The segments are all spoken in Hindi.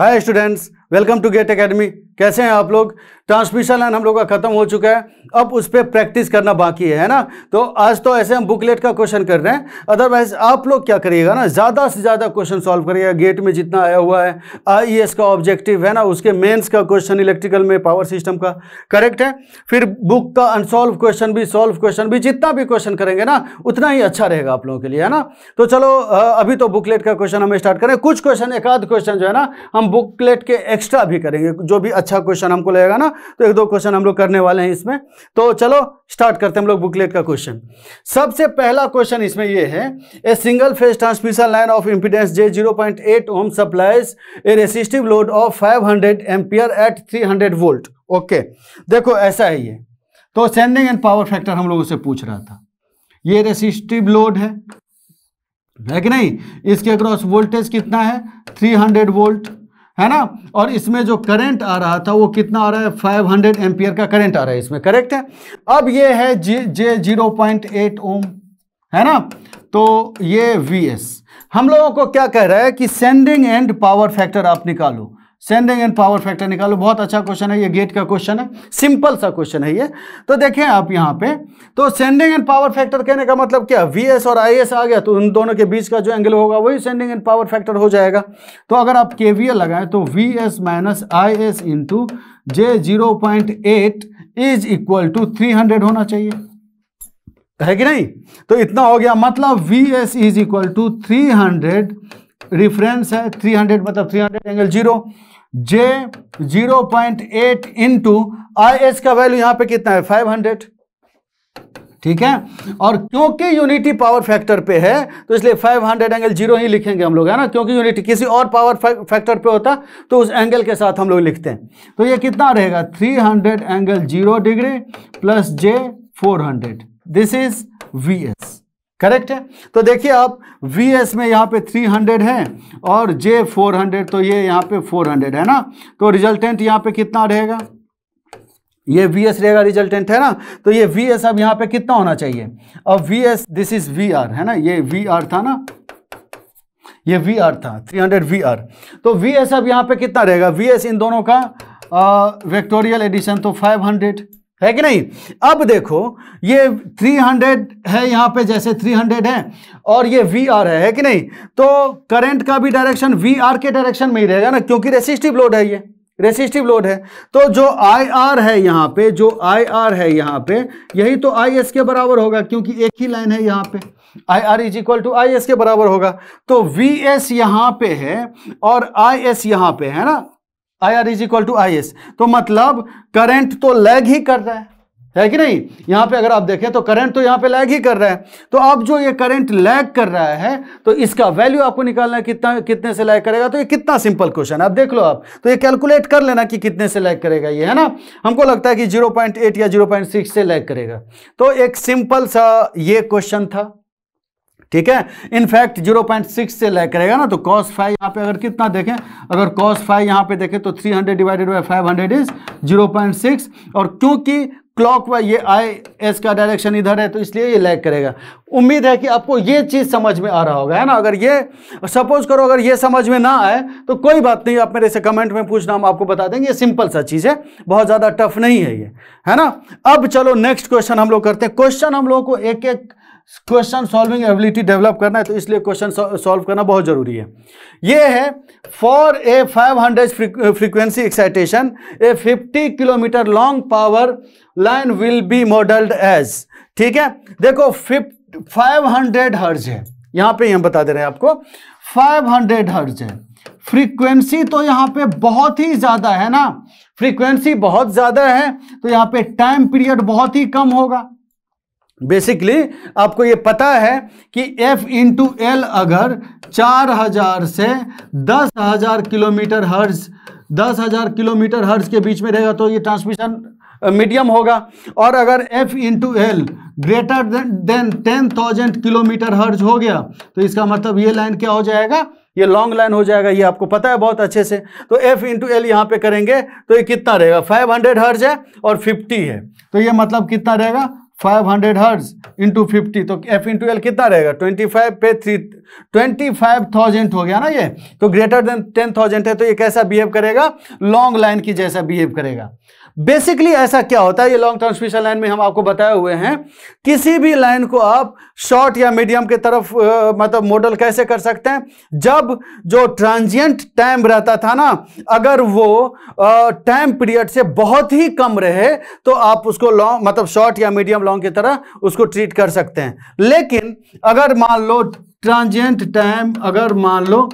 hi students welcome to GATE academy कैसे हैं आप लोग ट्रांसमिशन लाइन हम लोग का खत्म हो चुका है अब उस पर प्रैक्टिस करना बाकी है ना तो आज तो ऐसे हम बुकलेट का क्वेश्चन कर रहे हैं अदरवाइज आप लोग क्या करिएगा ना ज़्यादा से ज़्यादा क्वेश्चन सॉल्व करिएगा गेट में जितना आया हुआ है आई e का ऑब्जेक्टिव है ना उसके मेन्स का क्वेश्चन इलेक्ट्रिकल में पावर सिस्टम का करेक्ट है फिर बुक का अनसॉल्व क्वेश्चन भी सॉल्व क्वेश्चन भी जितना भी क्वेश्चन करेंगे ना उतना ही अच्छा रहेगा आप लोगों के लिए है ना तो चलो अभी तो बुकलेट का क्वेश्चन हम स्टार्ट करें कुछ क्वेश्चन एक आध क्वेश्चन जो है ना हम बुकलेट के एक्स्ट्रा भी करेंगे जो भी अच्छा क्वेश्चन हमको लगेगा ना तो एक दो क्वेश्चन हम लोग करने वाले हैं इसमें तो चलो स्टार्ट करते हैं हम लोग बुकलेट का क्वेश्चन सबसे पहला क्वेश्चन इसमें ये है a single phase transmission line of impedance J 0.8 point eight ohm supplies a resistive load of 500 hundred ampere at 300 volt okay देखो ऐसा है ये तो सेंडिंग एंड पावर फैक्टर हम लोगों से पूछ रहा था ये रेसिस्टिव लोड है है कि नहीं इसके अक्रॉस वोल्टेज कितना है 300 वोल्ट है ना और इसमें जो करंट आ रहा था वो कितना आ रहा है 500 हंड्रेड एम्पियर का करंट आ रहा है इसमें करेक्ट है अब ये है J J zero point eight ohm है ना तो ये वी एस हम लोगों को क्या कह रहा है कि सेंडिंग एंड पावर फैक्टर आप निकालो सेंडिंग एंड पावर फैक्टर निकालो बहुत अच्छा क्वेश्चन है ये गेट का क्वेश्चन है सिंपल सा क्वेश्चन है ये तो देखें आप यहाँ पे तो सेंडिंग एंड पावर फैक्टर कहने का मतलब क्या वी एस और आई एस आ गया तो उन दोनों के बीच का जो एंगल होगा वही सेंडिंग एंड पावर फैक्टर हो जाएगा तो अगर आप के वी लगाएं तो V S minus I S into J zero point eight is equal to three hundred होना चाहिए है कि नहीं तो इतना हो गया मतलब V S is equal to three hundred reference है थ्री हंड्रेड मतलब three hundred angle zero J zero point eight into I S का वैल्यू यहां पे कितना है फाइव हंड्रेड ठीक है और क्योंकि यूनिटी पावर फैक्टर पे है तो इसलिए 500 एंगल जीरो ही लिखेंगे हम लोग है ना क्योंकि यूनिटी किसी और पावर फैक्टर पे होता तो उस एंगल के साथ हम लोग लिखते हैं तो ये कितना रहेगा 300 angle zero degree plus J 400 this is V S correct है तो देखिए आप वी एस में यहाँ पे 300 है और जे 400 तो ये यहाँ पे 400 है ना तो रिजल्टेंट यहाँ पे कितना रहेगा ये वी एस रहेगा रिजल्टेंट है ना तो ये वी एस अब यहाँ पे कितना होना चाहिए अब V S this is V R है ना ये वी आर था ना ये वी आर था 300 वी आर तो वी एस अब यहाँ पे कितना रहेगा वी एस इन दोनों का वेक्टोरियल एडिशन तो हंड्रेड है कि नहीं अब देखो ये 300 है यहाँ पे जैसे 300 है और ये वी आर है, है कि नहीं तो करंट का भी डायरेक्शन वी आर के डायरेक्शन में ही रहेगा ना क्योंकि रेसिस्टिव लोड है ये रेसिस्टिव लोड है तो जो आई आर है यहाँ पे जो आई आर है यहाँ पे यही तो आई एस के बराबर होगा क्योंकि एक ही लाइन है यहाँ पे I R is equal to I S के बराबर होगा तो वी एस यहाँ पे है और आई एस यहाँ पे है ना I R is equal to I S तो मतलब करंट तो लैग ही कर रहा है है कि नहीं यहां पे अगर आप देखें तो करंट तो यहां पे लैग ही कर रहा है तो अब जो ये करंट लैग कर रहा है तो इसका वैल्यू आपको निकालना है कितना कितने से लैग करेगा तो ये कितना सिंपल क्वेश्चन है आप देख लो आप तो ये कैलकुलेट कर लेना कि कितने से लैग करेगा ये है ना हमको लगता है कि 0.8 या 0.6 से लैग करेगा तो एक सिंपल सा ये क्वेश्चन था ठीक है इनफैक्ट 0.6 से लैक करेगा ना तो कॉस फाइव यहाँ पे अगर कितना देखें अगर कॉस फाइव यहाँ पे देखें तो 300 divided by five hundred is six और क्योंकि क्लॉक वाइज ये आई एस का डायरेक्शन इधर है तो इसलिए ये लैग करेगा उम्मीद है कि आपको ये चीज़ समझ में आ रहा होगा है ना अगर ये सपोज करो अगर ये समझ में ना आए तो कोई बात नहीं आप मेरे से कमेंट में पूछना हम आपको बता देंगे ये सिंपल सा चीज़ है बहुत ज़्यादा टफ नहीं है ये है ना अब चलो नेक्स्ट क्वेश्चन हम लोग करते हैं क्वेश्चन हम लोगों को एक एक क्वेश्चन सॉल्विंग एबिलिटी डेवलप करना है तो इसलिए क्वेश्चन सॉल्व करना बहुत ज़रूरी है ये है for a 500 frequency excitation a 50 kilometre long power line will be modelled as ठीक है देखो फिफ्ट फाइव हंड्रेड हर्ज है यहाँ पे हम बता दे रहे हैं आपको फाइव हंड्रेड हर्ज है फ्रीक्वेंसी तो यहाँ पे बहुत ही ज़्यादा है ना फ्रीक्वेंसी बहुत ज़्यादा है तो यहाँ पे टाइम पीरियड बहुत ही कम होगा बेसिकली आपको ये पता है कि F इंटू एल अगर 4000 से 10000 किलोमीटर हर्ज 10000 किलोमीटर हर्ज के बीच में रहेगा तो ये ट्रांसमिशन मीडियम होगा और अगर F into L greater than ten thousand kilometre hertz हो गया तो इसका मतलब ये लाइन क्या हो जाएगा ये लॉन्ग लाइन हो जाएगा ये आपको पता है बहुत अच्छे से तो F इंटू एल यहाँ पे करेंगे तो ये कितना रहेगा 500 हर्ज है और 50 है तो ये मतलब कितना रहेगा five hundred hertz into fifty तो एफ इंटू एल कितना रहेगा ट्वेंटी फाइव पे थ्री ट्वेंटी फाइव थाउजेंड हो गया ना ये तो ग्रेटर देन टेन थाउजेंड है तो ये कैसा बिहेव करेगा लॉन्ग लाइन की जैसा बिहेव करेगा बेसिकली ऐसा क्या होता है ये लॉन्ग ट्रांसमिशन लाइन में हम आपको बताए हुए हैं किसी भी लाइन को आप शॉर्ट या मीडियम के तरफ आ, मतलब मॉडल कैसे कर सकते हैं जब जो ट्रांजिएंट टाइम रहता था ना अगर वो टाइम पीरियड से बहुत ही कम रहे तो आप उसको लॉन्ग मतलब शॉर्ट या मीडियम लॉन्ग की तरह उसको ट्रीट कर सकते हैं लेकिन अगर मान लो ट्रांजिएंट टाइम अगर मान लो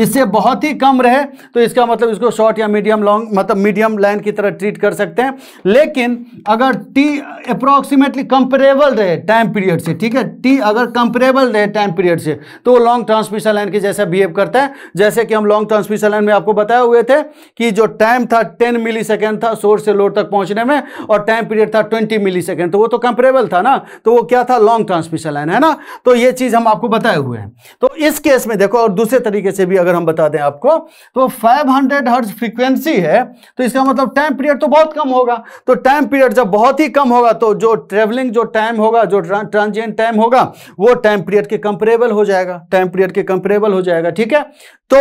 इससे बहुत ही कम रहे तो इसका मतलब इसको शॉर्ट या मीडियम लॉन्ग मतलब मीडियम लाइन की तरह ट्रीट कर सकते हैं लेकिन अगर टी अप्रोक्सीमेटली कंपेरेबल रहे टाइम पीरियड से ठीक है टी अगर कंपेरेबल रहे टाइम पीरियड से तो लॉन्ग ट्रांसमिशन लाइन के जैसा बिहेव करता है जैसे कि हम लॉन्ग ट्रांसमिशन लाइन में आपको बताए हुए थे कि जो टाइम था टेन मिली था सोर्स से लोड तक पहुंचने में और टाइम पीरियड था ट्वेंटी मिली तो वो तो कंपेरेबल था ना तो वो क्या था लॉन्ग ट्रांसमिशन लाइन है ना तो ये चीज़ हम आपको बताए हुए हैं तो इस केस में देखो और दूसरे तरीके से भी अगर हम बता दें आपको तो 500 हंड्रेड हर्ज फ्रीक्वेंसी है तो इसका मतलब टाइम पीरियड तो बहुत कम होगा तो टाइम पीरियड जब बहुत ही कम होगा तो जो ट्रेवलिंग जो टाइम होगा जो ट्रांजियन टाइम होगा वो टाइम पीरियड के कंपेरेबल हो जाएगा टाइम पीरियड के कंपेरेबल हो जाएगा ठीक है तो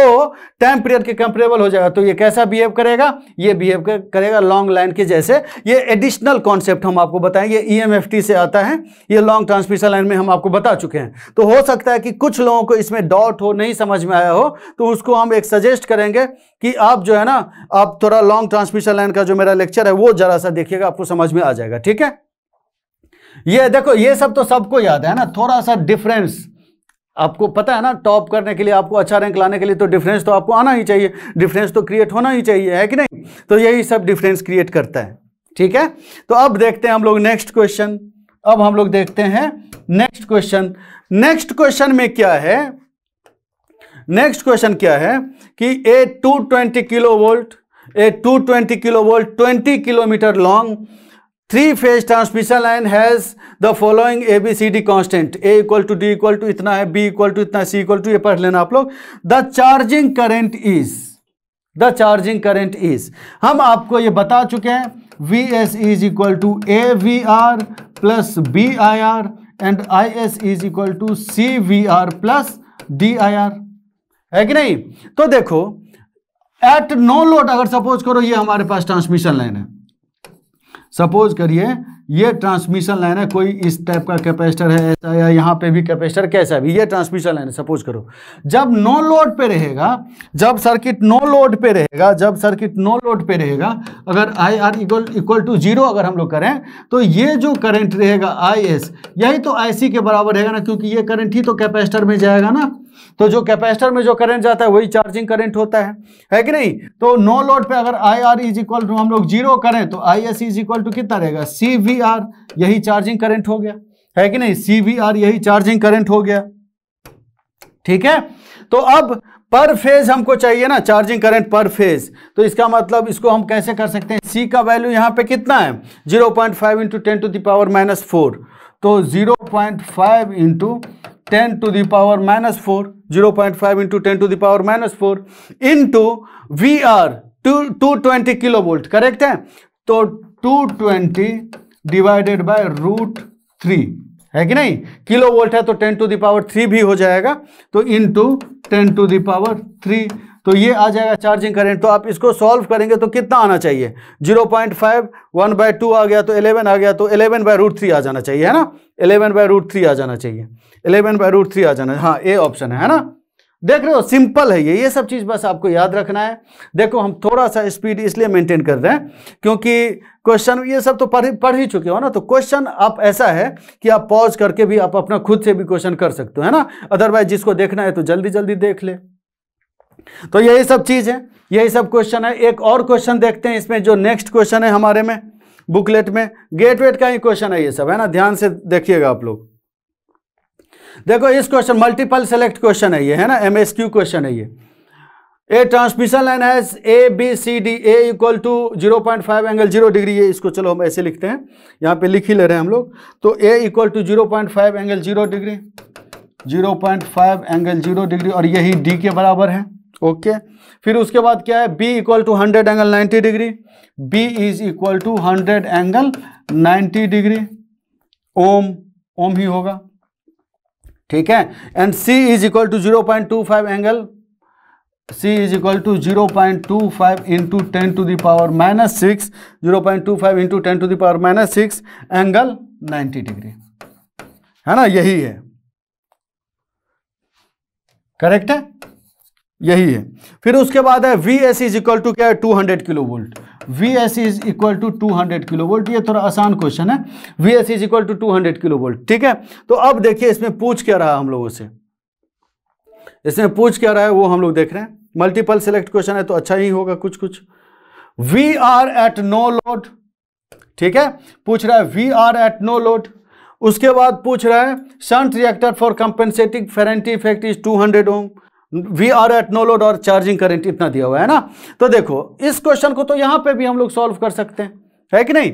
टाइम पीरियड के कंपेरेबल हो जाएगा तो ये कैसा बिहेव करेगा ये बिहेव करेगा लॉन्ग लाइन के जैसे ये एडिशनल कॉन्सेप्ट हम आपको बताएंगे ई e से आता है ये लॉन्ग ट्रांसमिशन लाइन में हम आपको बता चुके हैं तो हो सकता है कि कुछ लोगों को इसमें डॉट हो नहीं समझ में आया हो तो उसको हम एक सजेस्ट करेंगे कि आप जो है ना आप थोड़ा लॉन्ग ट्रांसमिशन लाइन का जो मेरा लेक्चर है वो जरा सा देखिएगा आपको समझ में आ जाएगा ठीक है ये देखो ये सब तो सबको याद है ना थोड़ा सा डिफरेंस आपको पता है ना टॉप करने के लिए आपको अच्छा रैंक लाने के लिए तो डिफरेंस तो आपको आना ही चाहिए डिफरेंस तो क्रिएट होना ही चाहिए है कि नहीं तो यही सब डिफरेंस क्रिएट करता है ठीक है तो अब देखते हैं हम लोग नेक्स्ट क्वेश्चन अब हम लोग देखते हैं नेक्स्ट क्वेश्चन नेक्स्ट क्वेश्चन में क्या है नेक्स्ट क्वेश्चन क्या है कि a two twenty kilo volt a two twenty kilo volt twenty kilometre long three phase transmission line has the following A B C D constant A equal to D equal to इतना है बी इक्वल टू इतना सी इक्वल टू ये पढ़ लेना आप लोग the charging current is the charging current is हम आपको ये बता चुके हैं V S is equal to A V R plus B I R and I S is equal to C V R plus D I R है कि नहीं तो देखो एट नो लोड अगर सपोज करो ये हमारे पास ट्रांसमिशन लाइन है सपोज करिए ये ट्रांसमिशन लाइन है कोई इस टाइप का कैपेसिटर है ऐसा या यहाँ पे भी कैपेसिटर कैसा भी ये ट्रांसमिशन लाइन है सपोज करो जब नो लोड पे रहेगा जब सर्किट नो लोड पे रहेगा जब सर्किट नो लोड पे रहेगा अगर I R equal equal to zero अगर हम लोग करें तो ये जो करंट रहेगा आई एस यही तो आई सी के बराबर रहेगा ना क्योंकि ये करंट ही तो कैपेसिटर में जाएगा ना तो जो कैपेसिटर में जो करंट जाता है वही चार्जिंग करंट होता है है कि नहीं तो नो लोड पे अगर I R is equal to हम लोग जीरो करें तो I S is equal to कितना रहेगा सी वी आर यही चार्जिंग करंट हो गया है कि नहीं सी वी आर यही चार्जिंग करंट हो गया ठीक है तो अब पर फेज हमको चाहिए ना चार्जिंग करंट पर फेज तो इसका मतलब इसको हम कैसे कर सकते हैं सी का वैल्यू यहाँ पे कितना है zero point five into ten to the power minus four तो zero point five into ten to the power minus four zero point five into ten to the power minus four into V R two two twenty kilo volt correct है तो two twenty divided by root three है कि नहीं किलो वोल्ट है तो ten to the power three भी हो जाएगा तो into ten to the power three तो ये आ जाएगा चार्जिंग करंट तो आप इसको सॉल्व करेंगे तो कितना आना चाहिए zero point five one by two आ गया तो एलेवन आ गया तो एलेवन बाय रूट थ्री आ जाना चाहिए है ना इलेवन बाय रूट थ्री आ जाना चाहिए इलेवन बाय रूट थ्री आ जाना हाँ ए ऑप्शन है, है ना देख रहे हो सिंपल है ये ये सब चीज़ बस आपको याद रखना है देखो हम थोड़ा सा स्पीड इसलिए मेंटेन कर रहे हैं क्योंकि क्वेश्चन ये सब तो पढ़ पढ़ ही चुके हो ना तो क्वेश्चन आप ऐसा है कि आप पॉज करके भी आप अपना खुद से भी क्वेश्चन कर सकते हो है ना अदरवाइज जिसको देखना है तो जल्दी जल्दी देख ले तो यही सब चीज़ है यही सब क्वेश्चन है एक और क्वेश्चन देखते हैं इसमें जो नेक्स्ट क्वेश्चन है हमारे में बुकलेट में गेट वेट का ही क्वेश्चन है ये सब है ना ध्यान से देखिएगा आप लोग देखो इस क्वेश्चन मल्टीपल सेलेक्ट क्वेश्चन है ये है ना एमएसक्यू क्वेश्चन है ये ए ट्रांसमिशन लाइन है A B C D A equal to zero point five angle zero degree ये इसको चलो हम ऐसे लिखते हैं यहाँ पे लिख ही ले रहे हैं हम लोग तो A equal to zero point five angle zero degree zero point five angle zero degree और यही डी के बराबर है ओके फिर उसके बाद क्या है B equal to hundred angle ninety degree B is equal to hundred angle ninety degree ohm ohm ही होगा ठीक है and C is equal to zero point two five angle C is equal to zero point two five into ten to the power minus six zero point two five into ten to the power minus six angle ninety degree है ना यही है करेक्ट है यही है फिर उसके बाद है V S is equal to क्या है two hundred kilo volt V S is equal to two hundred kilo volt ये थोड़ा आसान क्वेश्चन है V S is equal to two hundred kilo volt ठीक है तो अब देखिए इसमें पूछ क्या रहा हम लोगों से इसमें पूछ क्या रहा है वो हम लोग देख रहे हैं मल्टीपल सेलेक्ट क्वेश्चन है तो अच्छा ही होगा कुछ कुछ V R at no load ठीक है पूछ रहा है V R at no load उसके बाद पूछ रहा है shunt reactor for compensating Ferranti effect is two hundred ohm V R at no load और चार्जिंग करंट इतना दिया हुआ है ना तो देखो इस क्वेश्चन को तो यहाँ पे भी हम लोग सॉल्व कर सकते हैं है कि नहीं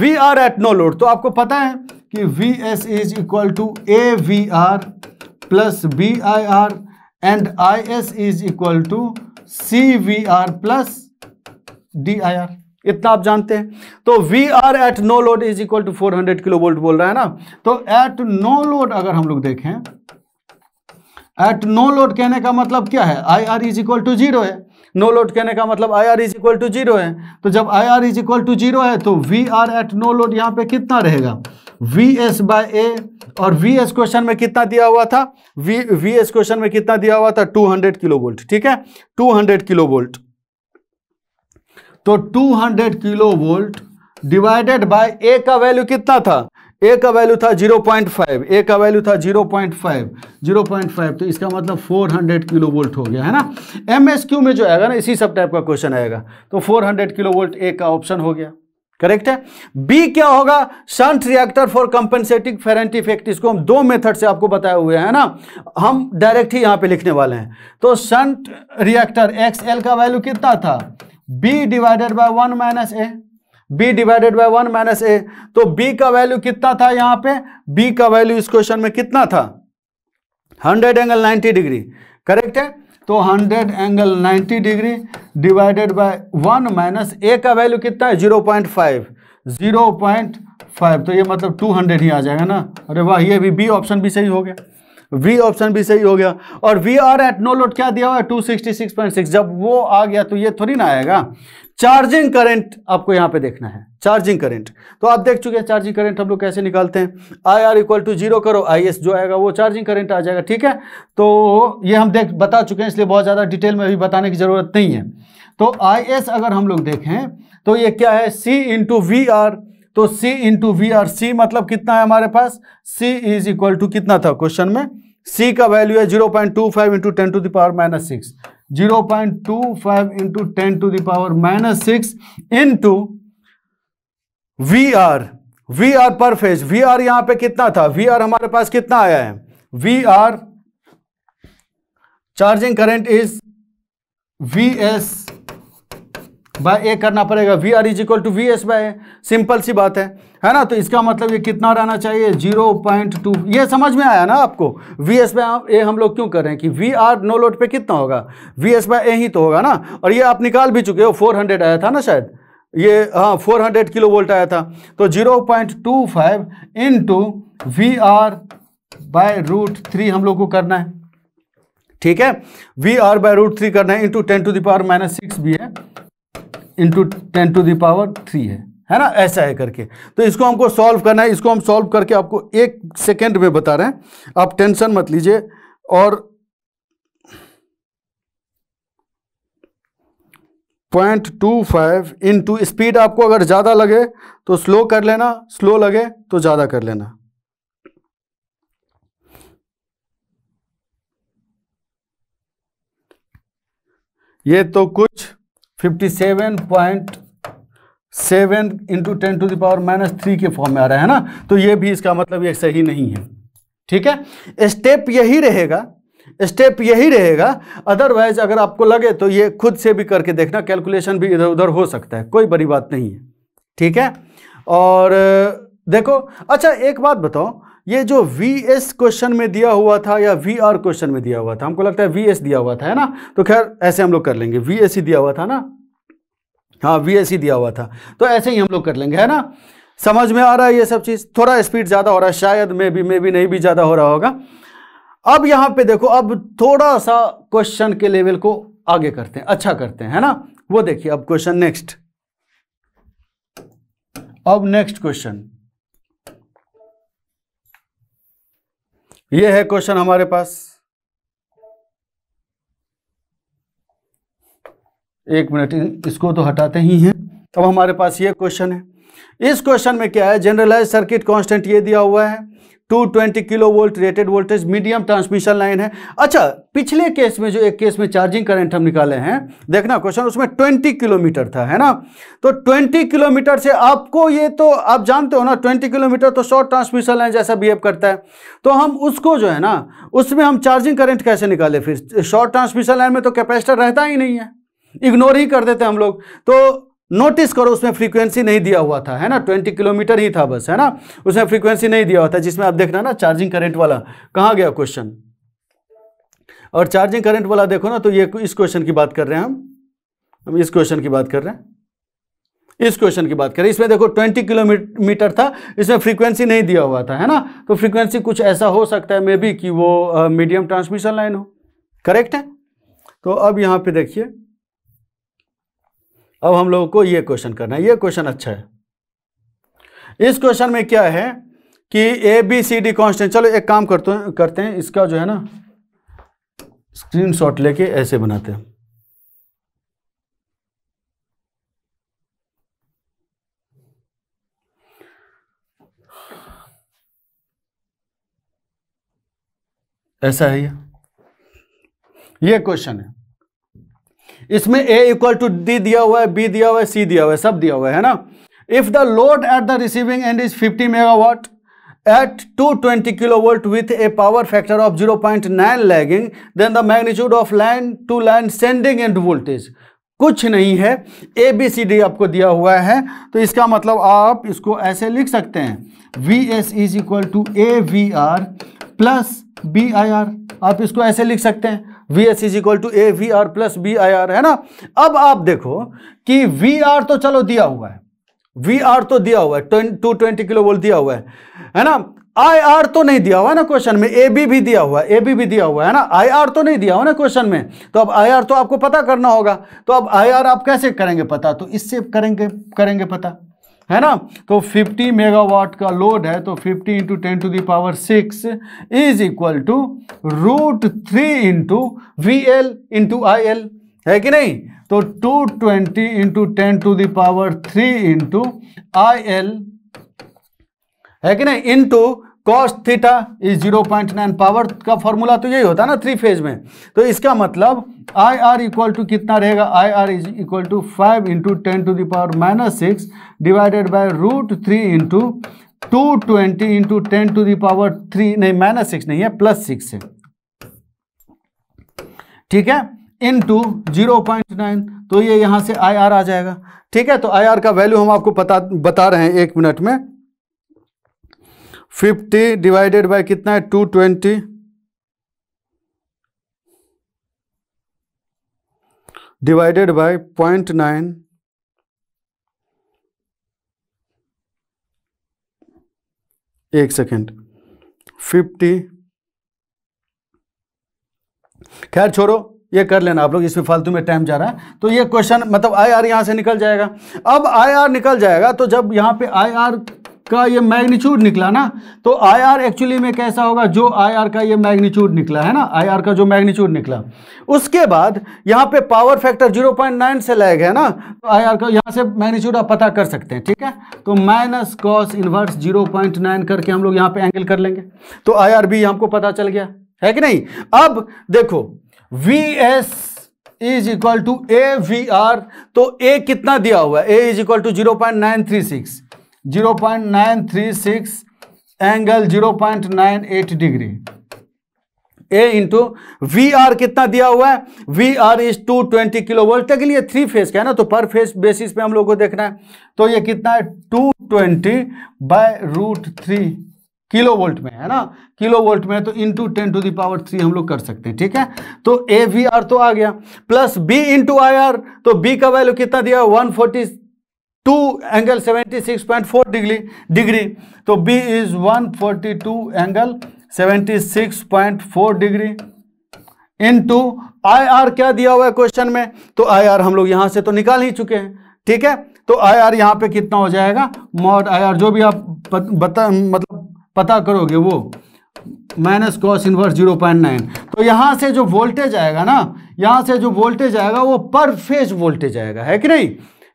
V R at no load तो आपको पता है कि V S is equal to A V R plus B I R and I S is equal to C V R plus D I R इतना आप जानते हैं तो V R at no load is equal to four hundred kilo volt बोल रहा है ना तो एट नो लोड अगर हम लोग देखें एट नो लोड कहने का मतलब क्या है I R is equal to zero है नो लोड कहने का मतलब I R is equal to zero है तो जब I R is equal to zero है तो V R at no load यहाँ पे कितना रहेगा वी एस बाय ए और वी एस क्वेश्चन में कितना दिया हुआ था वी वी एस क्वेश्चन में कितना दिया हुआ था टू हंड्रेड किलो वोल्ट ठीक है टू हंड्रेड किलो वोल्ट तो two hundred kilo volt divided by A का वैल्यू कितना था ए का वैल्यू था 0.5 ए का वैल्यू था 0.5 0.5 तो इसका मतलब 400 किलो वोल्ट हो गया है ना एम एस क्यू में जो आएगा ना इसी सब टाइप का क्वेश्चन आएगा तो 400 किलो वोल्ट ए का ऑप्शन हो गया करेक्ट है बी क्या होगा shunt reactor for compensating Ferranti effect इसको हम दो मेथड से आपको बताए हुए हैं ना हम डायरेक्ट ही यहां पे लिखने वाले हैं तो संट रिएक्टर एक्स एल का वैल्यू कितना था B divided by one minus A b divided by one minus A तो b का वैल्यू कितना था यहां पे b का वैल्यू इस क्वेश्चन में कितना था 100 एंगल 90 डिग्री करेक्ट है तो 100 angle 90 degree divided by one minus A का वैल्यू कितना है 0.5 0.5 तो ये मतलब 200 ही आ जाएगा ना अरे वाह ये भी बी ऑप्शन भी सही हो गया वी ऑप्शन भी सही हो गया और V R at no load क्या दिया हुआ है two sixty six point six जब वो आ गया तो ये थोड़ी ना आएगा चार्जिंग करंट आपको यहां पे देखना है चार्जिंग करंट तो आप देख चुके हैं चार्जिंग करंट हम लोग कैसे निकालते हैं I R equal to zero करो आई एस जो आएगा वो चार्जिंग करंट आ जाएगा ठीक है तो ये हम देख बता चुके हैं इसलिए बहुत ज़्यादा डिटेल में अभी बताने की ज़रूरत नहीं है तो आई एस अगर हम लोग देखें तो ये क्या है सी इंटू वी आर तो C इंटू वी और C मतलब कितना है हमारे पास C इज इक्वल टू कितना था क्वेश्चन में C का वैल्यू है zero point two five into ten to the power minus six zero point two five into ten to the power minus six into V R V R per phase V R यहां पर कितना था वी आर हमारे पास कितना आया है V R charging current is V S by A करना पड़ेगा V R is equal to V S by A simple सी बात है है ना तो इसका मतलब ये कितना रहना चाहिए जीरो पॉइंट टू ये समझ में आया ना आपको वी एस बाय ए हम लोग क्यों कर रहे हैं कि वी आर नो लोड पे कितना होगा वी एस बाय ए ही तो होगा ना और ये आप निकाल भी चुके हो फोर हंड्रेड आया था ना शायद ये हाँ फोर हंड्रेड किलो वोल्ट आया था तो zero point two five into V R by root three हम लोग को करना है ठीक है V R by root three करना है into ten to the power minus six भी है into ten to the power three है है ना ऐसा है करके तो इसको हमको सॉल्व करना है इसको हम सॉल्व करके आपको एक सेकेंड में बता रहे हैं आप टेंशन मत लीजिए और point two five into speed आपको अगर ज़्यादा लगे तो स्लो कर लेना स्लो लगे तो ज़्यादा कर लेना ये तो कुछ fifty seven point seven into ten to the power minus three के फॉर्म में आ रहा है ना तो ये भी इसका मतलब ये सही नहीं है ठीक है स्टेप यही रहेगा स्टेप यही रहेगा अदरवाइज अगर आपको लगे तो ये खुद से भी करके देखना कैलकुलेशन भी इधर उधर हो सकता है कोई बड़ी बात नहीं है ठीक है और देखो अच्छा एक बात बताओ ये जो वी एस क्वेश्चन में दिया हुआ था या वी आर क्वेश्चन में दिया हुआ था हमको लगता है वी एस दिया हुआ था है ना तो खैर ऐसे हम लोग कर लेंगे वी एस ही दिया हुआ था ना हाँ वी एस ही दिया हुआ था तो ऐसे ही हम लोग कर लेंगे है ना समझ में आ रहा है ये सब चीज़ थोड़ा स्पीड ज़्यादा हो रहा है शायद मे भी मे भी नहीं भी ज़्यादा हो रहा होगा अब यहाँ पे देखो अब थोड़ा सा क्वेश्चन के लेवल को आगे करते हैं अच्छा करते हैं है ना वो देखिए अब क्वेश्चन नेक्स्ट अब नेक्स्ट क्वेश्चन ये है क्वेश्चन हमारे पास एक मिनट इसको तो हटाते ही हैं अब हमारे पास ये क्वेश्चन है इस क्वेश्चन में क्या है जनरलाइज सर्किट कांस्टेंट ये दिया हुआ है 220 kilo volt rated voltage medium transmission line है अच्छा पिछले केस में जो एक केस में चार्जिंग करंट हम निकाले हैं देखना क्वेश्चन उसमें 20 किलोमीटर था है ना तो 20 किलोमीटर से आपको ये तो आप जानते हो ना 20 किलोमीटर तो शॉर्ट ट्रांसमिशन लाइन जैसा बिहेव करता है तो हम उसको जो है ना उसमें हम चार्जिंग करेंट कैसे निकाले फिर शॉर्ट ट्रांसमिशन लाइन में तो कैपेसिटर रहता ही नहीं है इग्नोर ही कर देते हम लोग तो नोटिस करो उसमें फ्रीक्वेंसी नहीं दिया हुआ था है ना ट्वेंटी किलोमीटर ही था बस है ना उसमें फ्रीक्वेंसी नहीं दिया हुआ था जिसमें आप देखना ना चार्जिंग करंट वाला कहाँ गया क्वेश्चन और चार्जिंग करंट वाला देखो ना तो ये इस क्वेश्चन की बात कर रहे हैं हम हम इस क्वेश्चन की बात कर रहे हैं इस क्वेश्चन की बात करें इसमें देखो 20 किलोमीटर था इसमें फ्रीक्वेंसी नहीं दिया हुआ था है ना तो फ्रीक्वेंसी कुछ ऐसा हो सकता है मे बी कि वो मीडियम ट्रांसमिशन लाइन हो करेक्ट है तो अब यहाँ पे देखिए अब हम लोगों को ये क्वेश्चन करना है ये क्वेश्चन अच्छा है इस क्वेश्चन में क्या है कि A B C D constant चलो एक काम करते हैं करते हैं इसका जो है ना शॉट लेके ऐसे बनाते हैं ऐसा है ये ये क्वेश्चन है इसमें ए इक्वल टू डी दिया हुआ है बी दिया हुआ है सी दिया हुआ है सब दिया हुआ है ना if the load at the receiving end is 50 megawatt at 220 kilovolt with a power factor of 0.9 lagging then the magnitude of line to line sending end voltage कुछ नहीं है ए बी सी डी आपको दिया हुआ है तो इसका मतलब आप इसको ऐसे लिख सकते हैं V S is equal to A V R plus B I R आप इसको ऐसे लिख सकते हैं V S is equal to A V R plus B I R है ना अब आप देखो कि वी आर तो चलो दिया हुआ है वी आर तो दिया हुआ है टू ट्वेंटी किलो वोल्ट दिया हुआ है है ना आई आर तो नहीं दिया हुआ है ना क्वेश्चन में ए बी भी दिया हुआ है ए बी भी दिया हुआ है ना आई आर तो नहीं दिया हुआ ना क्वेश्चन में तो अब आई आर तो आपको पता करना होगा तो अब आई आर आप कैसे करेंगे पता तो इससे करेंगे करेंगे पता है ना तो 50 मेगावाट का लोड है तो 50 into ten to the power six is equal to root three into V L into I L है कि नहीं तो 220 twenty into ten to the power three into I L है कि नहीं into cos theta is zero point nine power का फॉर्मूला तो यही होता है ना थ्री फेज में तो इसका मतलब आई आर इक्वल टू कितना रहेगा I R is equal to five into ten to the power minus six divided by root three into two twenty into ten to the power three नहीं माइनस सिक्स नहीं है प्लस सिक्स है ठीक है इंटू जीरो पॉइंट नाइन तो ये यहां से आई आर आ जाएगा ठीक है तो आई आर का वैल्यू हम आपको पता बता रहे हैं एक मिनट में फिफ्टी डिवाइडेड बाय कितना है two twenty divided by point nine एक सेकेंड फिफ्टी खैर छोड़ो ये कर लेना आप लोग इसमें फालतू में टाइम जा रहा है तो ये क्वेश्चन मतलब आई आर यहां से निकल जाएगा अब आई आर निकल जाएगा तो जब यहां पे आई आर का ये मैग्नीच्यूड निकला ना तो आई आर एक्चुअली में कैसा होगा जो आई आर का ये मैग्नीच्यूड निकला है ना आई आर का जो मैग्नीच्यूड निकला उसके बाद यहाँ पे पावर फैक्टर 0.9 से लैग है ना तो आई आर का यहाँ से मैग्नीच्यूड आप पता कर सकते हैं ठीक है तो माइनस कॉस पॉइंट 0.9 करके हम लोग यहाँ पे एंगल कर लेंगे तो आई आर बी हमको पता चल गया है कि नहीं अब देखो V S is equal to A V R तो ए कितना दिया हुआ है A is equal to zero point nine three six zero point nine three six angle zero point nine eight degree A into V R कितना दिया हुआ है V R is two twenty kilo volt के लिए थ्री फेज का है ना तो पर फेज बेसिस पे हम लोगों को देखना है तो ये कितना है two twenty by root three kilo volt में है ना किलो वोल्ट में तो into ten to the power three हम लोग कर सकते हैं ठीक है तो ए वी आर तो आ गया plus B into I R तो बी का वैल्यू कितना दिया one forty two angle 76.4 degree degree तो B is 142 angle 76.4 degree into I R क्या दिया हुआ है क्वेश्चन में तो आई आर हम लोग यहां से तो निकाल ही चुके हैं ठीक है तो आई आर यहाँ पे कितना हो जाएगा मॉड आई आर जो भी आप बता मतलब पता करोगे वो minus cos inverse zero point nine तो यहां से जो वोल्टेज आएगा ना यहाँ से जो वोल्टेज आएगा वो पर फेज वोल्टेज आएगा है कि नहीं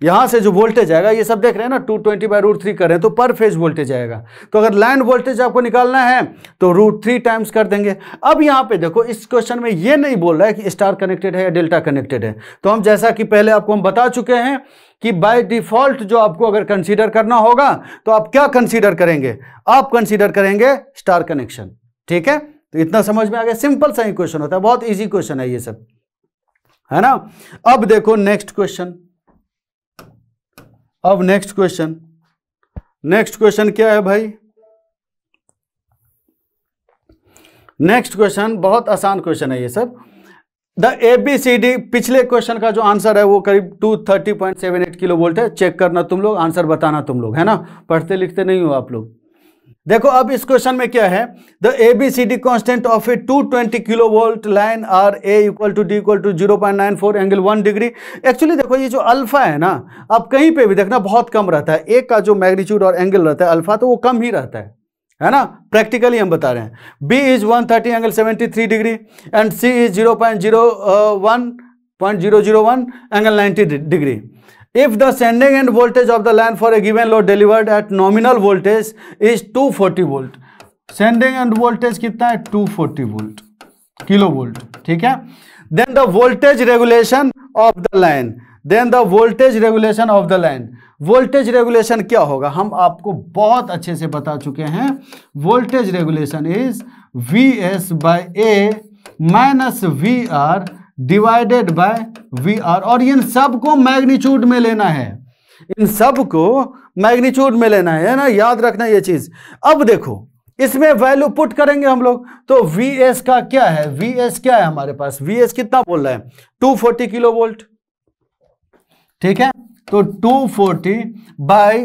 यहाँ से जो वोल्टेज आएगा ये सब देख रहे हैं ना two twenty by root three करें तो पर फेज वोल्टेज आएगा तो अगर लाइन वोल्टेज आपको निकालना है तो रूट थ्री टाइम्स कर देंगे अब यहाँ पे देखो इस क्वेश्चन में ये नहीं बोल रहा है कि स्टार कनेक्टेड है या डेल्टा कनेक्टेड है तो हम जैसा कि पहले आपको हम बता चुके हैं कि बाय डिफॉल्ट जो आपको अगर कंसिडर करना होगा तो आप क्या कंसिडर करेंगे आप कंसिडर करेंगे स्टार कनेक्शन ठीक है तो इतना समझ में आ गया सिंपल सा ही क्वेश्चन होता है बहुत ईजी क्वेश्चन है ये सब है ना अब देखो नेक्स्ट क्वेश्चन अब नेक्स्ट क्वेश्चन नेक्स्ट क्वेश्चन क्या है भाई नेक्स्ट क्वेश्चन बहुत आसान क्वेश्चन है ये सब the A B C D पिछले क्वेश्चन का जो आंसर है वो करीब two thirty point seven eight kilo volt है चेक करना तुम लोग आंसर बताना तुम लोग है ना पढ़ते लिखते नहीं हो आप लोग देखो अब इस क्वेश्चन में क्या है the A B C D constant of a 220 twenty kilo volt line are A equal to D equal to zero point nine four angle one degree actually देखो ये जो अल्फा है ना अब कहीं पे भी देखना बहुत कम रहता है ए का जो मैग्नीट्यूड और एंगल रहता है अल्फा तो वो कम ही रहता है है ना प्रैक्टिकली हम बता रहे हैं B is one thirty angle seventy three degree and C is zero point zero one point zero zero one angle ninety degree if the sending end voltage of the line for a given load delivered at nominal voltage is 240 volt sending end voltage कितना है 240 वोल्ट किलो वोल्ट ठीक है then the voltage regulation of the line then the voltage regulation of the line voltage regulation क्या होगा हम आपको बहुत अच्छे से बता चुके हैं voltage regulation is V S by A minus V R divided by V R और इन सबको मैग्नीच्यूड में लेना है इन सब को मैग्नीट्यूड में लेना है ना याद रखना ये चीज अब देखो इसमें वैल्यू पुट करेंगे हम लोग तो वी एस का क्या है वी एस क्या है हमारे पास वी एस कितना बोल रहा है टू फोर्टी किलो वोल्ट ठीक है तो 240 फोर्टी बाई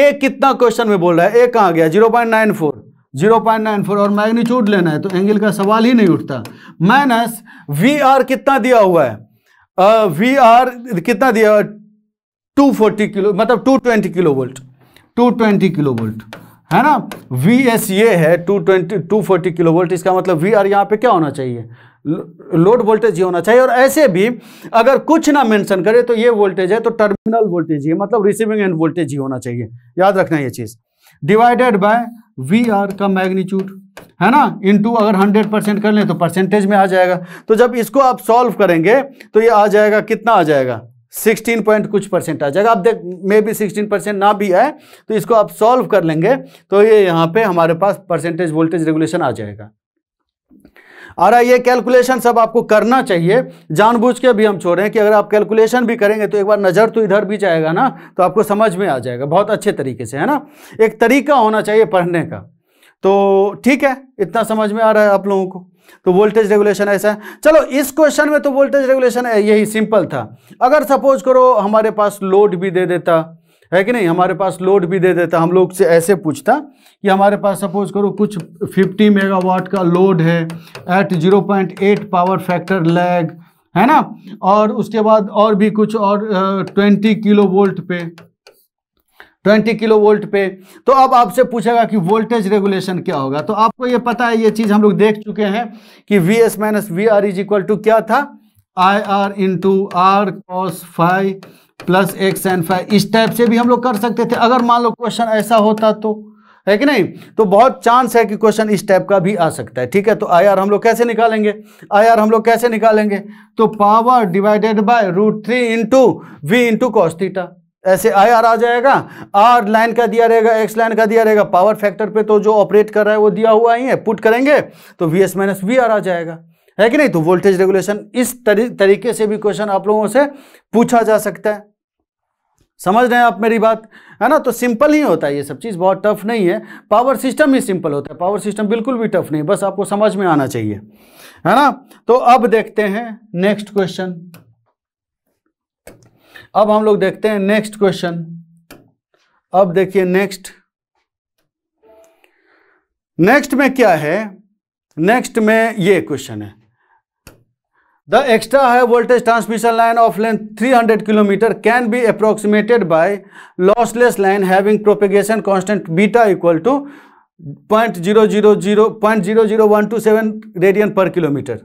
ए कितना क्वेश्चन में बोल रहा है ए कहाँ गया 0.94 जीरो पॉइंट नाइन फोर और मैग्नीट्यूड लेना है तो एंगल का सवाल ही नहीं उठता माइनस वी आर कितना दिया हुआ है वी uh, आर कितना दिया हुआ टू फोर्टी किलो मतलब two twenty kilo volt two twenty kilo volt है ना वी एस ये है two twenty two forty kilo volt इसका मतलब वी आर यहाँ पे क्या होना चाहिए लोड वोल्टेज ही होना चाहिए और ऐसे भी अगर कुछ ना मेंशन करे तो ये वोल्टेज है तो टर्मिनल वोल्टेज ही मतलब रिसीविंग एंड वोल्टेज ही होना चाहिए याद रखना ये चीज़ डिवाइडेड बाय वी आर का मैग्नीट्यूड है ना इनटू अगर 100 परसेंट कर लें तो परसेंटेज में आ जाएगा तो जब इसको आप सॉल्व करेंगे तो ये आ जाएगा कितना आ जाएगा 16 पॉइंट कुछ परसेंट आ जाएगा आप देख मे बी 16 परसेंट ना भी आए तो इसको आप सॉल्व कर लेंगे तो ये यहाँ पे हमारे पास परसेंटेज वोल्टेज रेगुलेशन आ जाएगा आ रहा ये कैलकुलेशन सब आपको करना चाहिए जानबूझ के भी हम छोड़ रहे हैं कि अगर आप कैलकुलेशन भी करेंगे तो एक बार नज़र तो इधर भी जाएगा ना तो आपको समझ में आ जाएगा बहुत अच्छे तरीके से है ना एक तरीका होना चाहिए पढ़ने का तो ठीक है इतना समझ में आ रहा है आप लोगों को तो वोल्टेज रेगुलेशन ऐसा है चलो इस क्वेश्चन में तो वोल्टेज रेगुलेशन यही सिंपल था अगर सपोज करो हमारे पास लोड भी दे देता है कि नहीं हमारे पास लोड भी दे देता हम लोग से ऐसे पूछता कि हमारे पास सपोज करो कुछ 50 मेगावाट का लोड है एट 0.8 पावर फैक्टर लैग है ना और उसके बाद और भी कुछ और ट्वेंटी किलो वोल्ट पे ट्वेंटी किलो वोल्ट पे तो अब आपसे पूछेगा कि वोल्टेज रेगुलेशन क्या होगा तो आपको ये पता है ये चीज़ हम लोग देख चुके हैं कि V S minus V R is equal to क्या था I R into R cos phi plus X sin phi इस टाइप से भी हम लोग कर सकते थे अगर मान लो क्वेश्चन ऐसा होता तो है कि नहीं तो बहुत चांस है कि क्वेश्चन इस टाइप का भी आ सकता है ठीक है तो आई आर हम लोग कैसे निकालेंगे आई आर हम लोग कैसे निकालेंगे तो power divided by root three into V into cos theta ऐसे आई आर आ जाएगा आर लाइन का दिया रहेगा एक्स लाइन का दिया रहेगा पावर फैक्टर पे तो जो ऑपरेट कर रहा है वो दिया हुआ ही है पुट करेंगे तो V S minus V R आ जाएगा है कि नहीं तो वोल्टेज रेगुलेशन इस तरी, तरीके से भी क्वेश्चन आप लोगों से पूछा जा सकता है समझ रहे हैं आप मेरी बात है ना तो सिंपल ही होता है ये सब चीज़ बहुत टफ नहीं है पावर सिस्टम ही सिंपल होता है पावर सिस्टम बिल्कुल भी टफ नहीं बस आपको समझ में आना चाहिए है ना तो अब देखते हैं नेक्स्ट क्वेश्चन अब हम लोग देखते हैं नेक्स्ट क्वेश्चन अब देखिए नेक्स्ट नेक्स्ट में क्या है नेक्स्ट में ये क्वेश्चन है the extra high voltage transmission line of length hundred kilometre can be approximated by lossless line having propagation constant beta equal to point zero zero zero point zero zero one two seven radian per kilometre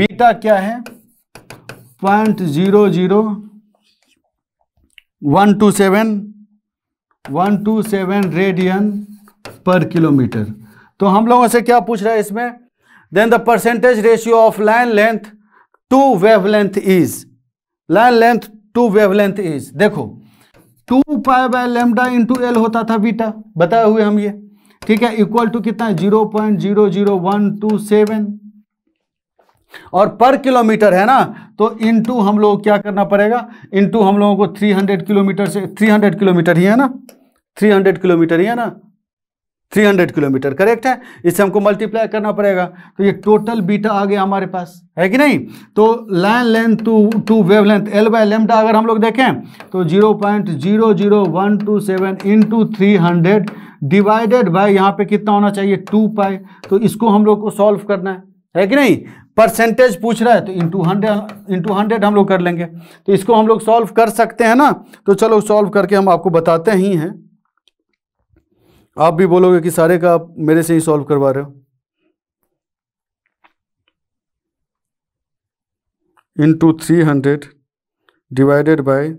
beta क्या है point zero zero one two seven one two seven radian per kilometre तो हम लोगों से क्या पूछ रहा है इसमें then the percentage ratio of line length to wavelength is line length to wavelength is देखो two pi by lambda into L होता था बीटा बताए हुए हम ये ठीक है इक्वल टू कितना है zero point zero zero one two seven और पर किलोमीटर है ना तो इनटू हम लोग क्या करना पड़ेगा इनटू हम लोगों को 300 किलोमीटर से 300 किलोमीटर ही है ना 300 किलोमीटर ही है ना 300 किलोमीटर करेक्ट है इससे हमको मल्टीप्लाई करना पड़ेगा तो ये टोटल बीटा आ गया हमारे पास है कि नहीं तो line length to to wavelength L by lambda अगर हम लोग देखें तो zero point zero zero one two seven into three hundred divided by यहाँ पे कितना होना चाहिए टू पाई तो इसको हम लोग को सॉल्व करना है है कि नहीं परसेंटेज पूछ रहा है तो इंटू हंड्रेड इंटू हंड्रेड हम लोग कर लेंगे तो इसको हम लोग सॉल्व कर सकते हैं ना तो चलो सॉल्व करके हम आपको बताते ही हैं आप भी बोलोगे कि सारे का आप मेरे से ही सॉल्व करवा रहे हो into three hundred divided by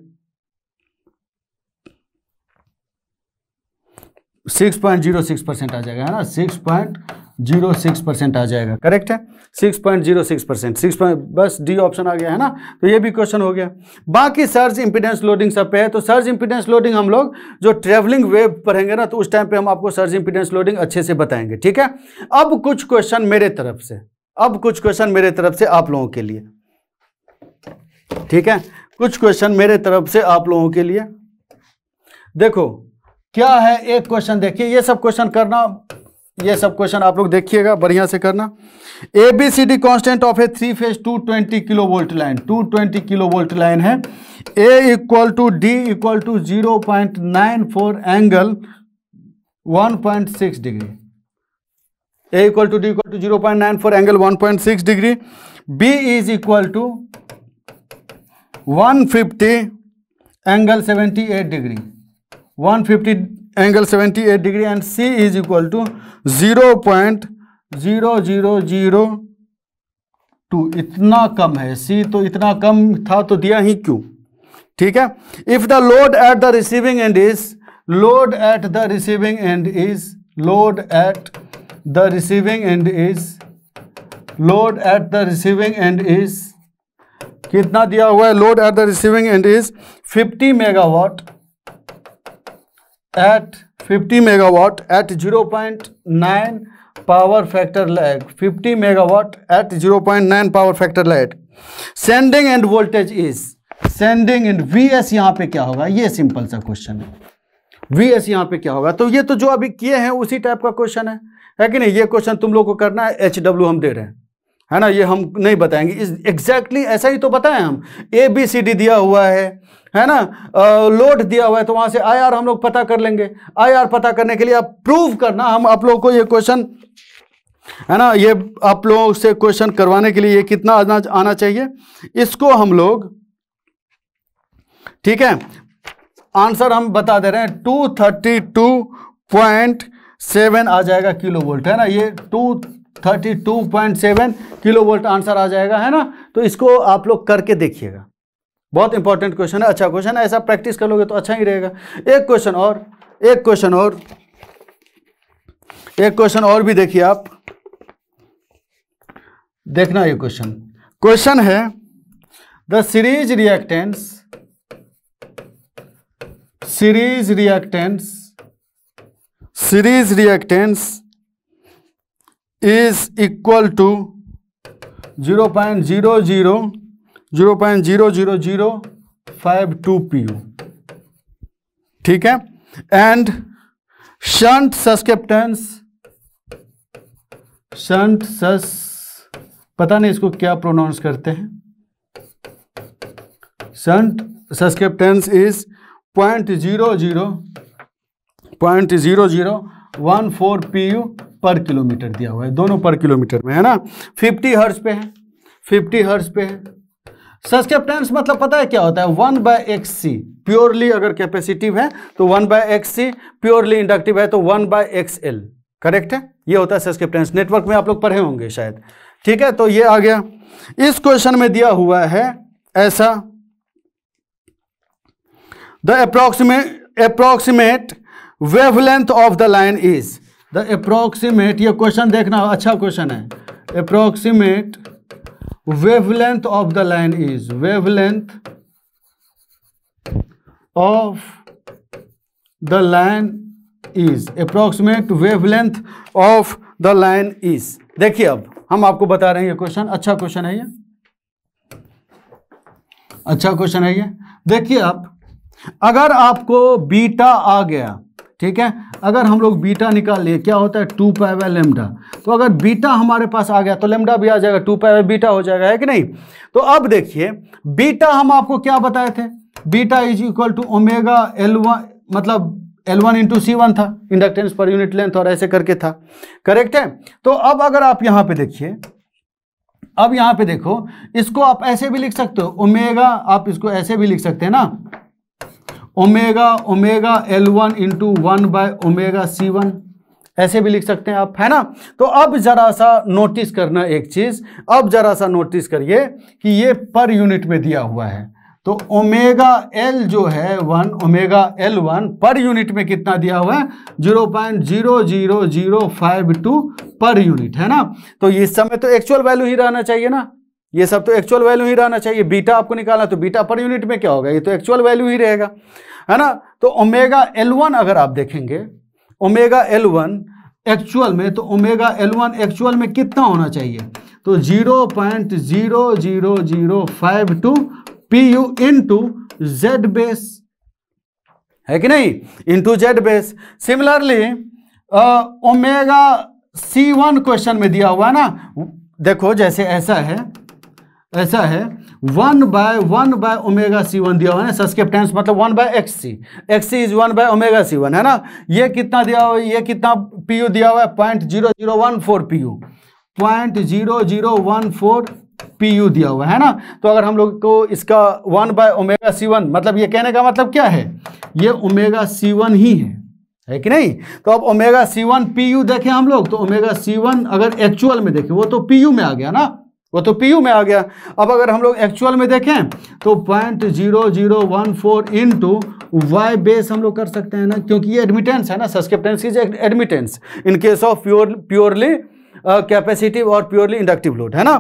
six point zero six percent आ जाएगा है ना six point zero six percent आ जाएगा करेक्ट है six point zero six percent six point बस डी ऑप्शन आ गया है ना तो ये भी क्वेश्चन हो गया बाकी सर्ज इंपिडेंस लोडिंग सब पे है तो सर्ज इंपिडेंस लोडिंग हम लोग जो ट्रेवलिंग वेब पढ़ेंगे ना तो उस टाइम पे हम आपको सर्ज इंपिडेंस लोडिंग अच्छे से बताएंगे ठीक है अब कुछ क्वेश्चन मेरे तरफ से अब कुछ क्वेश्चन मेरे तरफ से आप लोगों के लिए ठीक है कुछ क्वेश्चन मेरे तरफ से आप लोगों के लिए देखो क्या है एक क्वेश्चन देखिए ये सब क्वेश्चन करना ये सब क्वेश्चन आप लोग देखिएगा बढ़िया से करना A B C D constant of a three phase two twenty kilo volt line two twenty kilo volt line है A equal to D equal to zero point nine four angle one point six degree A equal to D equal to zero point nine four angle one point six degree B is equal to one fifty angle seventy eight degree one fifty angle 78 degree and C is equal to zero point zero zero zero two इतना कम है सी तो इतना कम था तो दिया ही क्यों ठीक है if the load at the receiving end is load at the receiving end is load at the receiving end is load at the receiving end is कितना दिया हुआ है load at the receiving end is 50 megawatt at 50 megawatt at 0.9 power factor lag 50 megawatt at 0.9 power factor lag sending end voltage is sending end V S यहाँ पे क्या होगा ये सिंपल सा क्वेश्चन है वी एस यहाँ पे क्या होगा तो ये तो जो अभी किए हैं उसी टाइप का क्वेश्चन है है कि नहीं ये क्वेश्चन तुम लोग को करना है एच डब्ल्यू हम दे रहे हैं है ना ये हम नहीं बताएंगे इस एग्जैक्टली ऐसा ही तो बताएं हम ए बी सी डी दिया हुआ है है ना लोड दिया हुआ है तो वहां से आई आर हम लोग पता कर लेंगे आई आर पता करने के लिए आप प्रूव करना हम आप लोगों को ये क्वेश्चन है ना ये आप लोगों से क्वेश्चन करवाने के लिए ये कितना आना आना चाहिए इसको हम लोग ठीक है आंसर हम बता दे रहे हैं two thirty two point seven आ जाएगा किलो वोल्ट है ना ये two thirty two point seven kilo volt answer आ जाएगा है ना तो इसको आप लोग करके देखिएगा बहुत इंपॉर्टेंट क्वेश्चन है अच्छा क्वेश्चन है ऐसा प्रैक्टिस कर लोगे तो अच्छा ही रहेगा एक क्वेश्चन और एक क्वेश्चन और एक क्वेश्चन और भी देखिए आप देखना ये क्वेश्चन क्वेश्चन है the series reactance series reactance series reactance is equal to zero point zero zero zero point zero zero zero five two P U ठीक है एंड शंट सस्केप्टेंस शंट सस पता नहीं इसको क्या प्रोनाउंस करते हैं shunt susceptance is point zero zero point zero zero one four P U per kilometre दिया हुआ है दोनों पर किलोमीटर में है ना 50 हर्ज पे है 50 हर्ज पे है सस्केप्टेंस मतलब पता है क्या होता है one by X C purely अगर कैपेसिटिव है तो one by X C purely inductive है तो one by X L correct है ये होता है सस्केप्टेंस नेटवर्क में आप लोग पढ़े होंगे शायद ठीक है तो ये आ गया इस क्वेश्चन में दिया हुआ है ऐसा the approximate approximate wavelength of the line is the approximate ये क्वेश्चन देखना अच्छा क्वेश्चन है approximate wavelength of the line is wavelength of the line is approximate wavelength of the line is देखिए अब हम आपको बता रहे हैं ये क्वेश्चन अच्छा क्वेश्चन है ये अच्छा क्वेश्चन है ये देखिए आप अगर आपको बीटा आ गया ठीक है अगर हम लोग बीटा निकाल लिए क्या होता है टू पाई लेमडा तो अगर बीटा हमारे पास आ गया तो लेमडा भी आ जाएगा टू पाई बीटा हो जाएगा है कि नहीं तो अब देखिए बीटा हम आपको क्या बताए थे beta is equal to omega L one मतलब L one into C one था इंडक्टेंस पर यूनिट लेंथ और ऐसे करके था करेक्ट है तो अब अगर आप यहाँ पे देखिए अब यहाँ पे देखो इसको आप ऐसे भी लिख सकते हो ओमेगा आप इसको ऐसे भी लिख सकते हैं ना omega omega L one into one by omega C one ऐसे भी लिख सकते हैं आप है ना तो अब ज़रा सा नोटिस करना एक चीज़ अब ज़रा सा नोटिस करिए कि ये पर यूनिट में दिया हुआ है तो ओमेगा एल जो है one omega L one per unit में कितना दिया हुआ है zero point zero zero zero five two per unit है ना तो इस समय तो एक्चुअल वैल्यू ही रहना चाहिए ना ये सब तो एक्चुअल वैल्यू ही रहना चाहिए बीटा आपको निकालना तो बीटा पर यूनिट में क्या होगा ये तो एक्चुअल वैल्यू ही रहेगा है ना तो ओमेगा एल वन अगर आप देखेंगे ओमेगा एल वन एक्चुअल में तो ओमेगा एल वन एक्चुअल में कितना होना चाहिए तो zero point zero zero zero five two P U into Z base है कि नहीं into Z base similarly omega C one question में दिया हुआ है ना देखो जैसे ऐसा है ऐसा है one by one by omega C one दिया हुआ है ना टेंस मतलब one by X C X C is one by omega C one है ना ये कितना दिया हुआ है ये कितना पी यू दिया हुआ है point zero zero one four P U point zero zero one four P U दिया हुआ है ना तो अगर हम लोग को इसका one by omega C one मतलब ये कहने का मतलब क्या है ये ओमेगा सी वन ही है है कि नहीं तो अब omega C one P U देखें हम लोग तो ओमेगा सी वन अगर एक्चुअल में देखें वो तो पी यू में आ गया ना वो तो पी में आ गया अब अगर हम लोग एक्चुअल में देखें तो point zero zero one four into Y base हम लोग कर सकते हैं ना क्योंकि ये एडमिटेंस है ना susceptance is admittance in case of pure purely capacitive और प्योरली इंडक्टिव लोड है ना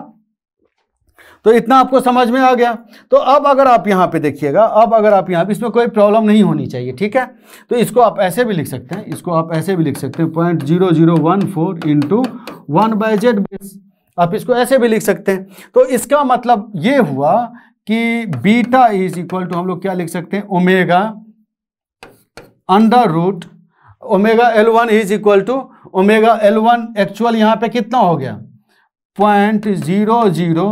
तो इतना आपको समझ में आ गया तो अब अगर आप यहाँ पे देखिएगा अब अगर आप यहाँ पे इसमें कोई प्रॉब्लम नहीं होनी चाहिए ठीक है तो इसको आप ऐसे भी लिख सकते हैं इसको आप ऐसे भी लिख सकते हैं point zero zero one four into one by Z base आप इसको ऐसे भी लिख सकते हैं तो इसका मतलब ये हुआ कि बीटा इज इक्वल टू हम लोग क्या लिख सकते हैं omega under root omega L one is equal to omega L one actual यहाँ पे कितना हो गया point zero zero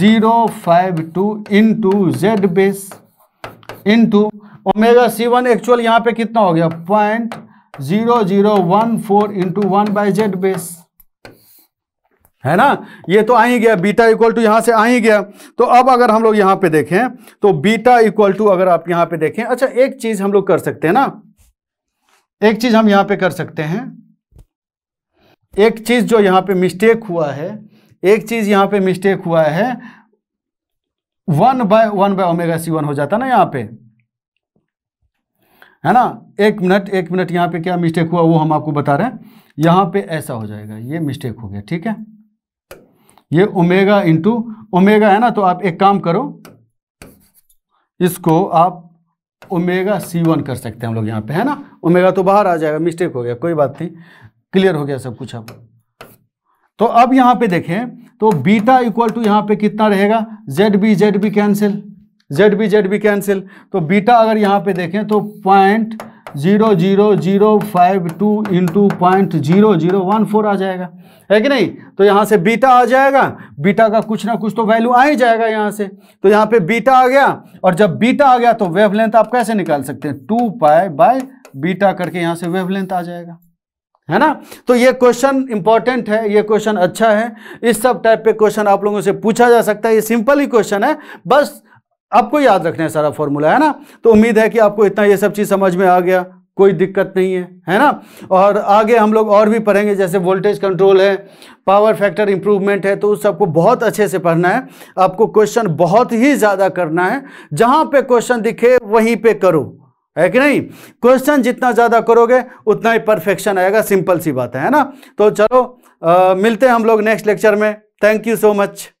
zero five two into Z base into omega C one actual यहाँ पे कितना हो गया point zero zero one four into one by Z base है ना ये तो आ ही गया बीटा इक्वल टू यहाँ से आ ही गया तो अब अगर हम लोग यहाँ पे देखें तो बीटा इक्वल टू अगर आप यहाँ पे देखें अच्छा एक चीज़ हम लोग कर सकते हैं ना एक चीज़ हम यहाँ पे कर सकते हैं एक चीज़ जो यहाँ पे मिस्टेक हुआ है एक चीज़ यहाँ पे मिस्टेक हुआ है one by one by omega C one हो जाता ना यहाँ पे है ना एक मिनट एक मिनट यहाँ पे क्या मिस्टेक हुआ वो हम आपको बता रहे हैं यहाँ पे ऐसा हो जाएगा ये मिस्टेक हो गया ठीक है ये ओमेगा इंटू ओमेगा है ना तो आप एक काम करो इसको आप ओमेगा सी वन कर सकते हैं हम लोग यहाँ पे है ना ओमेगा तो बाहर आ जाएगा मिस्टेक हो गया कोई बात नहीं क्लियर हो गया सब कुछ अब तो अब यहाँ पे देखें तो बीटा इक्वल टू यहाँ पे कितना रहेगा Z B Z B cancel Z B Z B cancel तो बीटा अगर यहाँ पे देखें तो point zero zero zero five two into point zero zero one four आ जाएगा है कि नहीं तो यहाँ से बीटा आ जाएगा बीटा का कुछ ना कुछ तो वैल्यू आ ही जाएगा यहाँ से तो यहाँ पे बीटा आ गया और जब बीटा आ गया तो वेवलेंथ आप कैसे निकाल सकते हैं टू पाए बाय बीटा करके यहाँ से वेवलेंथ आ जाएगा है ना तो ये क्वेश्चन इंपॉर्टेंट है ये क्वेश्चन अच्छा है इस सब टाइप पे क्वेश्चन आप लोगों से पूछा जा सकता है ये सिंपल ही क्वेश्चन है बस आपको याद रखना है सारा फॉर्मूला है ना तो उम्मीद है कि आपको इतना ये सब चीज़ समझ में आ गया कोई दिक्कत नहीं है है ना और आगे हम लोग और भी पढ़ेंगे जैसे वोल्टेज कंट्रोल है पावर फैक्टर इंप्रूवमेंट है तो उस सबको बहुत अच्छे से पढ़ना है आपको क्वेश्चन बहुत ही ज़्यादा करना है जहाँ पे क्वेश्चन दिखे वहीं पे करो है कि नहीं क्वेश्चन जितना ज़्यादा करोगे उतना ही परफेक्शन आएगा सिंपल सी बात है ना तो चलो आ, मिलते हैं हम लोग नेक्स्ट लेक्चर में थैंक यू सो मच